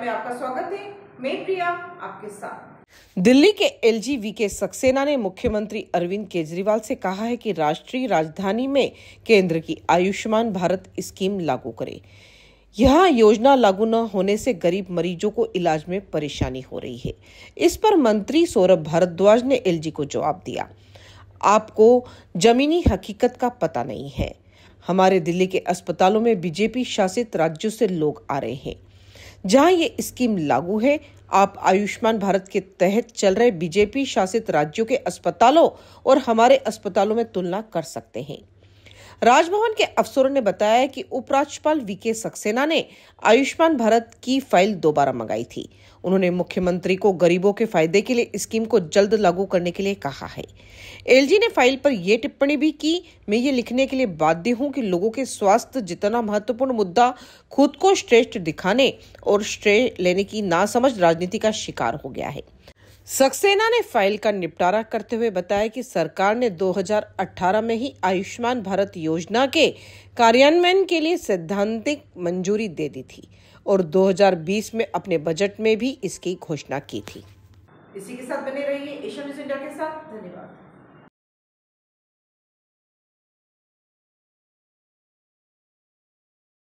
में आपका स्वागत है मैं प्रिया आपके साथ दिल्ली के एलजी वीके सक्सेना ने मुख्यमंत्री अरविंद केजरीवाल से कहा है कि राष्ट्रीय राजधानी में केंद्र की आयुष्मान भारत स्कीम लागू करे यहाँ योजना लागू न होने से गरीब मरीजों को इलाज में परेशानी हो रही है इस पर मंत्री सौरभ भारद्वाज ने एलजी को जवाब दिया आपको जमीनी हकीकत का पता नहीं है हमारे दिल्ली के अस्पतालों में बीजेपी शासित राज्यों से लोग आ रहे हैं जहां ये स्कीम लागू है आप आयुष्मान भारत के तहत चल रहे बीजेपी शासित राज्यों के अस्पतालों और हमारे अस्पतालों में तुलना कर सकते हैं राजभवन के अफसरों ने बताया कि उपराज्यपाल वीके सक्सेना ने आयुष्मान भारत की फाइल दोबारा मंगाई थी उन्होंने मुख्यमंत्री को गरीबों के फायदे के लिए स्कीम को जल्द लागू करने के लिए कहा है एलजी ने फाइल पर यह टिप्पणी भी की मैं ये लिखने के लिए बाध्य हूं कि लोगों के स्वास्थ्य जितना महत्वपूर्ण मुद्दा खुद को श्रेष्ठ दिखाने और श्रेय लेने की नासमझ राजनीति का शिकार हो गया है सक्सेना ने फाइल का निपटारा करते हुए बताया कि सरकार ने 2018 में ही आयुष्मान भारत योजना के कार्यान्वयन के लिए सैद्धांतिक मंजूरी दे दी थी और 2020 में अपने बजट में भी इसकी घोषणा की थी इसी के साथ बने रहिए एशिया न्यूज इंडिया के साथ धन्यवाद